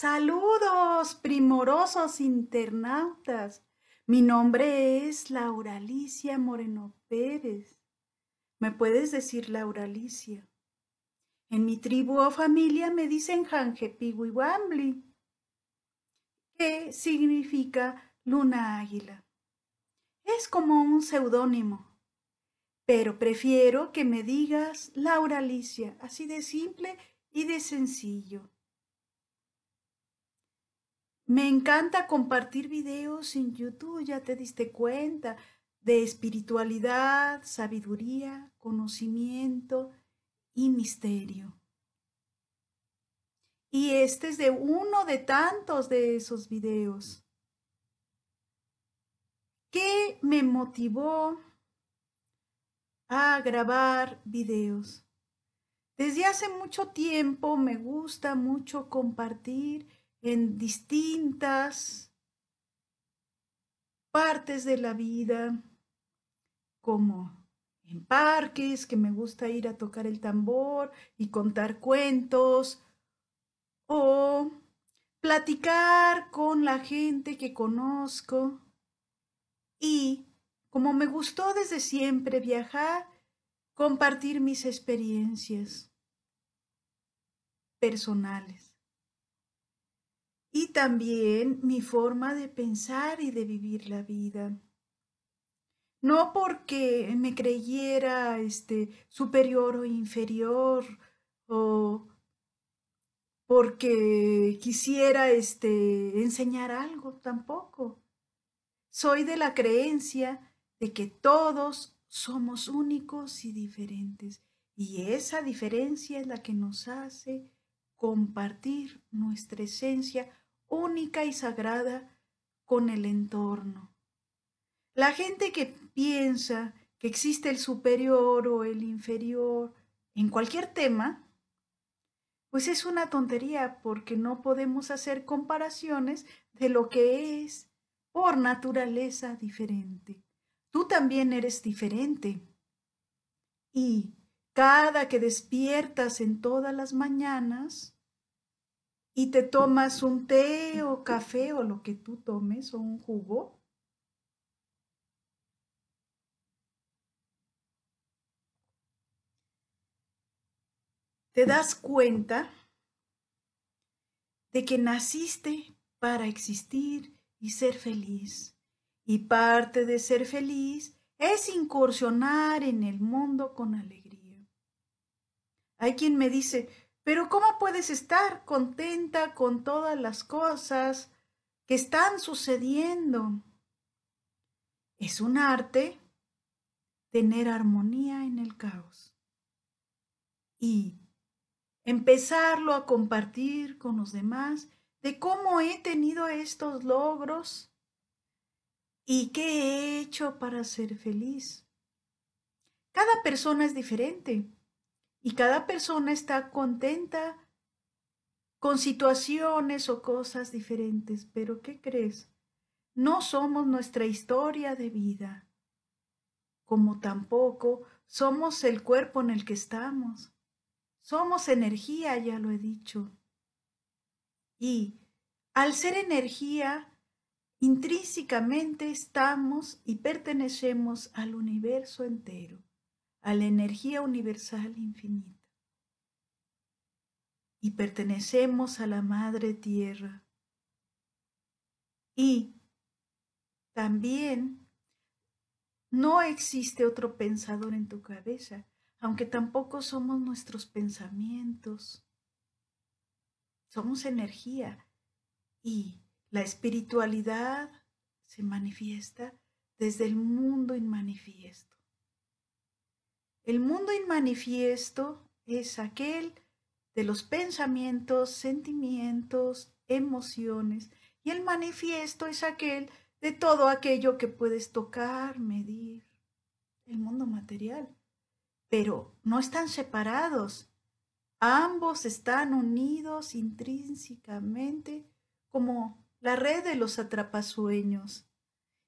Saludos, primorosos internautas. Mi nombre es Laura Alicia Moreno Pérez. ¿Me puedes decir Laura Alicia? En mi tribu o familia me dicen Piwi ¿Qué significa luna águila. Es como un seudónimo, pero prefiero que me digas Laura Alicia, así de simple y de sencillo. Me encanta compartir videos en YouTube, ya te diste cuenta, de espiritualidad, sabiduría, conocimiento y misterio. Y este es de uno de tantos de esos videos. ¿Qué me motivó a grabar videos? Desde hace mucho tiempo me gusta mucho compartir en distintas partes de la vida, como en parques, que me gusta ir a tocar el tambor y contar cuentos, o platicar con la gente que conozco. Y como me gustó desde siempre viajar, compartir mis experiencias personales y también mi forma de pensar y de vivir la vida. No porque me creyera este, superior o inferior o porque quisiera este, enseñar algo tampoco. Soy de la creencia de que todos somos únicos y diferentes y esa diferencia es la que nos hace compartir nuestra esencia única y sagrada con el entorno. La gente que piensa que existe el superior o el inferior en cualquier tema, pues es una tontería porque no podemos hacer comparaciones de lo que es por naturaleza diferente. Tú también eres diferente. Y cada que despiertas en todas las mañanas, y te tomas un té o café o lo que tú tomes o un jugo, te das cuenta de que naciste para existir y ser feliz. Y parte de ser feliz es incursionar en el mundo con alegría. Hay quien me dice, pero ¿cómo puedes estar contenta con todas las cosas que están sucediendo? Es un arte tener armonía en el caos y empezarlo a compartir con los demás de cómo he tenido estos logros y qué he hecho para ser feliz. Cada persona es diferente y cada persona está contenta con situaciones o cosas diferentes, pero ¿qué crees? No somos nuestra historia de vida, como tampoco somos el cuerpo en el que estamos. Somos energía, ya lo he dicho. Y al ser energía, intrínsecamente estamos y pertenecemos al universo entero a la energía universal infinita. Y pertenecemos a la Madre Tierra. Y también no existe otro pensador en tu cabeza, aunque tampoco somos nuestros pensamientos. Somos energía y la espiritualidad se manifiesta desde el mundo inmanifiesto. El mundo inmanifiesto es aquel de los pensamientos, sentimientos, emociones, y el manifiesto es aquel de todo aquello que puedes tocar, medir, el mundo material. Pero no están separados, ambos están unidos intrínsecamente como la red de los atrapasueños.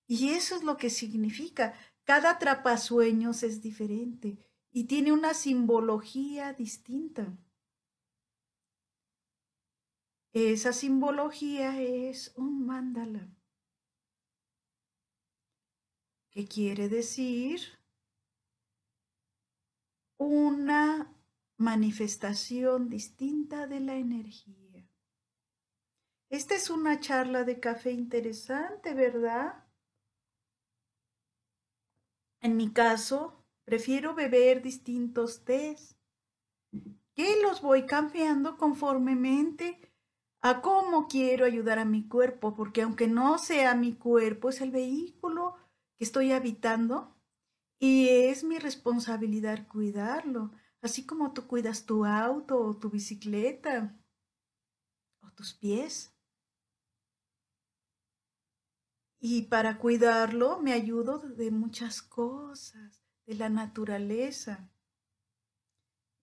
Y eso es lo que significa cada trapasueños es diferente y tiene una simbología distinta. Esa simbología es un mandala. ¿Qué quiere decir? Una manifestación distinta de la energía. Esta es una charla de café interesante, ¿verdad? En mi caso, prefiero beber distintos tés, que los voy cambiando conformemente a cómo quiero ayudar a mi cuerpo, porque aunque no sea mi cuerpo, es el vehículo que estoy habitando y es mi responsabilidad cuidarlo, así como tú cuidas tu auto o tu bicicleta o tus pies. Y para cuidarlo me ayudo de muchas cosas, de la naturaleza.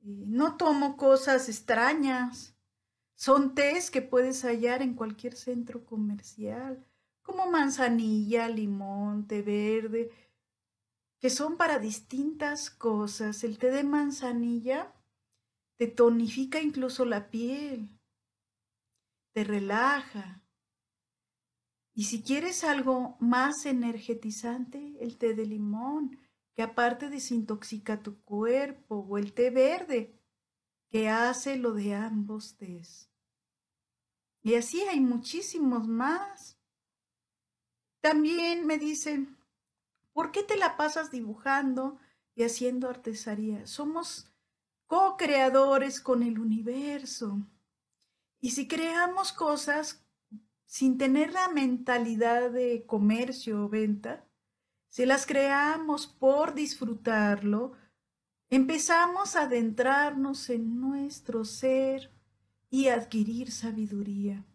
no tomo cosas extrañas. Son tés que puedes hallar en cualquier centro comercial, como manzanilla, limón, té verde, que son para distintas cosas. El té de manzanilla te tonifica incluso la piel, te relaja, y si quieres algo más energetizante, el té de limón, que aparte desintoxica tu cuerpo, o el té verde, que hace lo de ambos tés. Y así hay muchísimos más. También me dicen, ¿por qué te la pasas dibujando y haciendo artesanía? Somos co-creadores con el universo. Y si creamos cosas sin tener la mentalidad de comercio o venta, si las creamos por disfrutarlo, empezamos a adentrarnos en nuestro ser y adquirir sabiduría.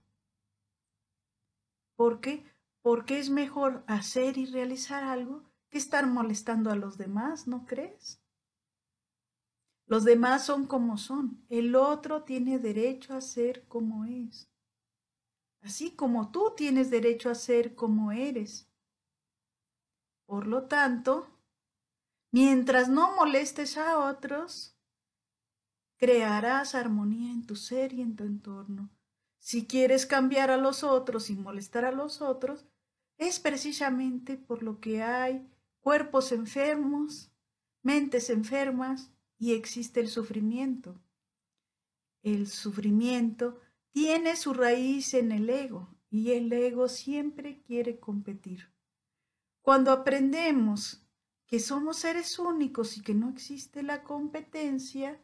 ¿Por qué? Porque es mejor hacer y realizar algo que estar molestando a los demás, ¿no crees? Los demás son como son, el otro tiene derecho a ser como es así como tú tienes derecho a ser como eres. Por lo tanto, mientras no molestes a otros, crearás armonía en tu ser y en tu entorno. Si quieres cambiar a los otros y molestar a los otros, es precisamente por lo que hay cuerpos enfermos, mentes enfermas y existe el sufrimiento. El sufrimiento tiene su raíz en el ego y el ego siempre quiere competir. Cuando aprendemos que somos seres únicos y que no existe la competencia,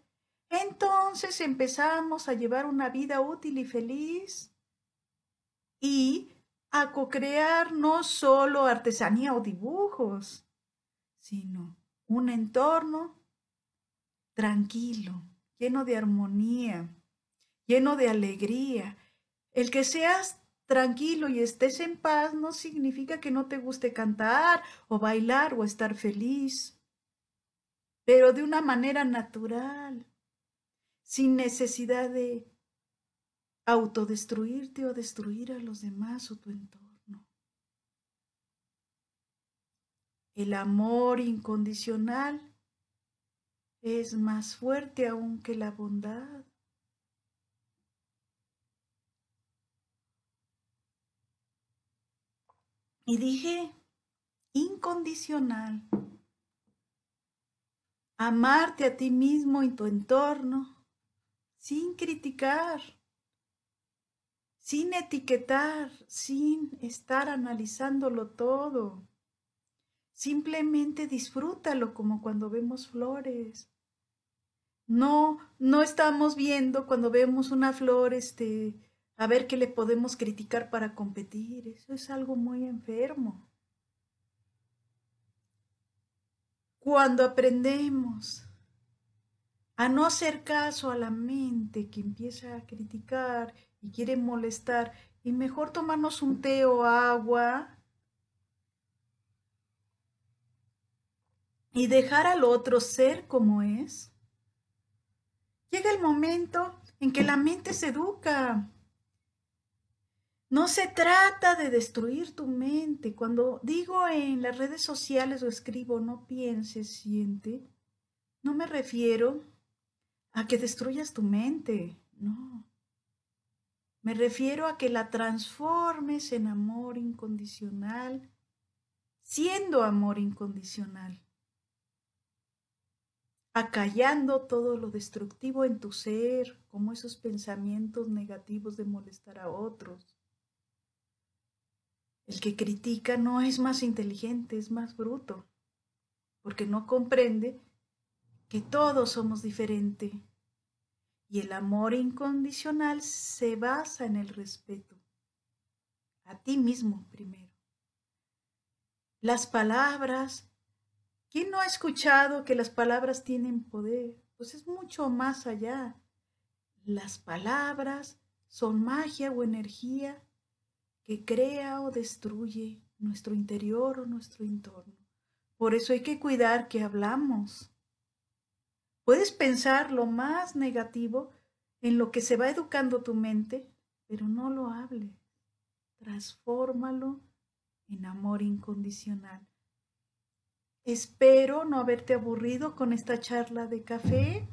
entonces empezamos a llevar una vida útil y feliz y a co-crear no solo artesanía o dibujos, sino un entorno tranquilo, lleno de armonía, lleno de alegría. El que seas tranquilo y estés en paz no significa que no te guste cantar o bailar o estar feliz, pero de una manera natural, sin necesidad de autodestruirte o destruir a los demás o tu entorno. El amor incondicional es más fuerte aún que la bondad. Y dije, incondicional. Amarte a ti mismo y tu entorno, sin criticar, sin etiquetar, sin estar analizándolo todo. Simplemente disfrútalo como cuando vemos flores. No, no estamos viendo cuando vemos una flor, este, a ver qué le podemos criticar para competir. Eso es algo muy enfermo. Cuando aprendemos a no hacer caso a la mente que empieza a criticar y quiere molestar, y mejor tomarnos un té o agua y dejar al otro ser como es, llega el momento en que la mente se educa no se trata de destruir tu mente. Cuando digo en las redes sociales o escribo no pienses, siente, no me refiero a que destruyas tu mente, no. Me refiero a que la transformes en amor incondicional, siendo amor incondicional, acallando todo lo destructivo en tu ser, como esos pensamientos negativos de molestar a otros el que critica no es más inteligente, es más bruto, porque no comprende que todos somos diferentes. Y el amor incondicional se basa en el respeto. A ti mismo primero. Las palabras. ¿Quién no ha escuchado que las palabras tienen poder? Pues es mucho más allá. Las palabras son magia o energía que crea o destruye nuestro interior o nuestro entorno. Por eso hay que cuidar que hablamos. Puedes pensar lo más negativo en lo que se va educando tu mente, pero no lo hable. Transfórmalo en amor incondicional. Espero no haberte aburrido con esta charla de café.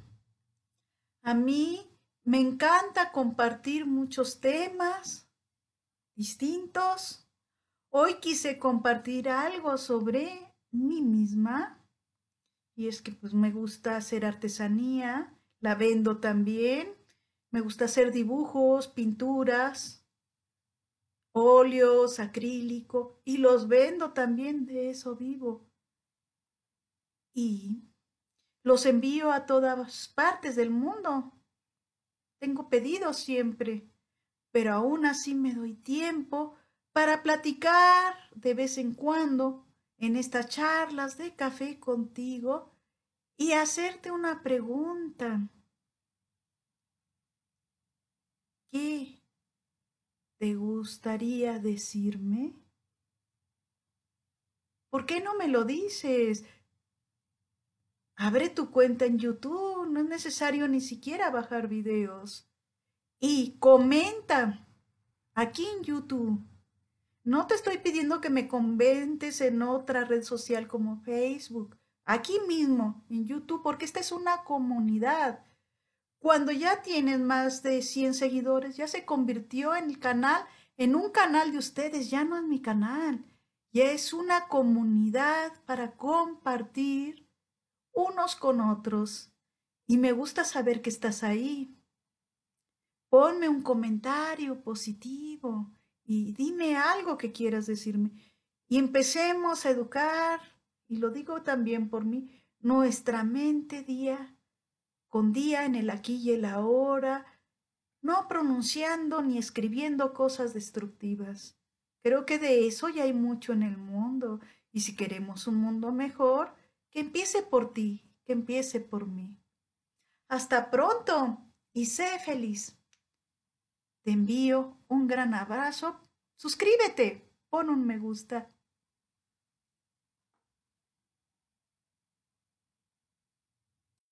A mí me encanta compartir muchos temas distintos. Hoy quise compartir algo sobre mí misma. Y es que pues me gusta hacer artesanía, la vendo también. Me gusta hacer dibujos, pinturas, óleos, acrílico y los vendo también, de eso vivo. Y los envío a todas partes del mundo. Tengo pedidos siempre pero aún así me doy tiempo para platicar de vez en cuando en estas charlas de café contigo y hacerte una pregunta. ¿Qué te gustaría decirme? ¿Por qué no me lo dices? Abre tu cuenta en YouTube, no es necesario ni siquiera bajar videos y comenta aquí en YouTube. No te estoy pidiendo que me comentes en otra red social como Facebook, aquí mismo en YouTube, porque esta es una comunidad. Cuando ya tienes más de 100 seguidores, ya se convirtió en el canal, en un canal de ustedes, ya no es mi canal. Ya es una comunidad para compartir unos con otros. Y me gusta saber que estás ahí ponme un comentario positivo y dime algo que quieras decirme. Y empecemos a educar, y lo digo también por mí, nuestra mente día con día en el aquí y el ahora, no pronunciando ni escribiendo cosas destructivas. Creo que de eso ya hay mucho en el mundo, y si queremos un mundo mejor, que empiece por ti, que empiece por mí. Hasta pronto y sé feliz. Te envío un gran abrazo. Suscríbete, pon un me gusta